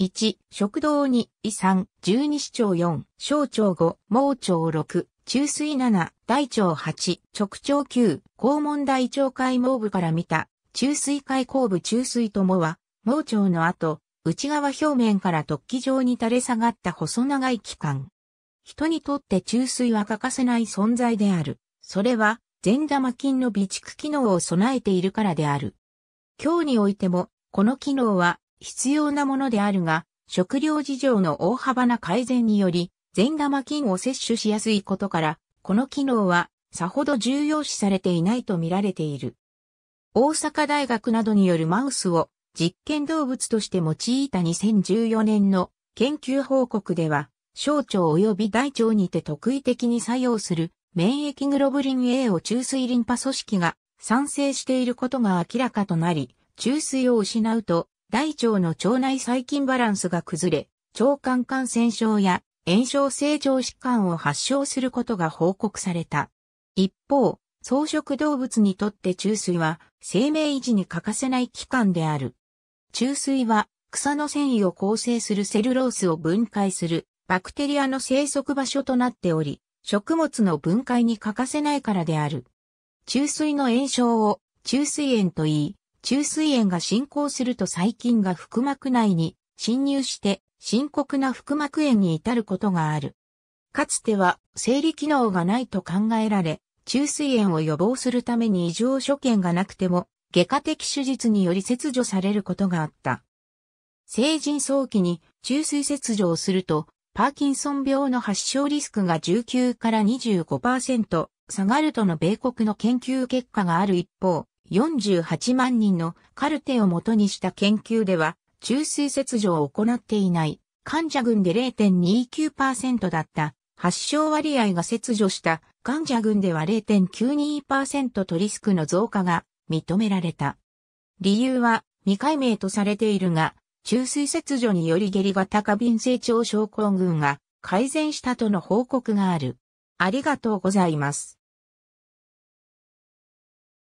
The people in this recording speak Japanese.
1、食道2、胃3、十二指腸4、小腸5、盲腸6、中水7、大腸8、直腸9、肛門大腸解毛部から見た、中水解剖部中水ともは、盲腸の後、内側表面から突起状に垂れ下がった細長い器官。人にとって中水は欠かせない存在である。それは、善玉菌の備蓄機能を備えているからである。今日においても、この機能は必要なものであるが、食料事情の大幅な改善により、善玉菌を摂取しやすいことから、この機能はさほど重要視されていないと見られている。大阪大学などによるマウスを実験動物として用いた2014年の研究報告では、小腸及び大腸にて特異的に作用する免疫グロブリン A を中水リンパ組織が産生していることが明らかとなり、中水を失うと大腸の腸内細菌バランスが崩れ、腸管感染症や炎症性腸疾患を発症することが報告された。一方、草食動物にとって中水は生命維持に欠かせない器官である。中水は草の繊維を構成するセルロースを分解するバクテリアの生息場所となっており、食物の分解に欠かせないからである。中水の炎症を虫水炎と言い、虫垂炎が進行すると細菌が腹膜内に侵入して深刻な腹膜炎に至ることがある。かつては生理機能がないと考えられ、虫垂炎を予防するために異常所見がなくても、外科的手術により切除されることがあった。成人早期に虫垂切除をすると、パーキンソン病の発症リスクが19から25%下がるとの米国の研究結果がある一方、48万人のカルテを元にした研究では、中水切除を行っていない患者群で0.29%だった発症割合が切除した患者群では0.92%とリスクの増加が認められた。理由は未解明とされているが、中水切除により下痢型過敏性腸症候群が改善したとの報告がある。ありがとうございます。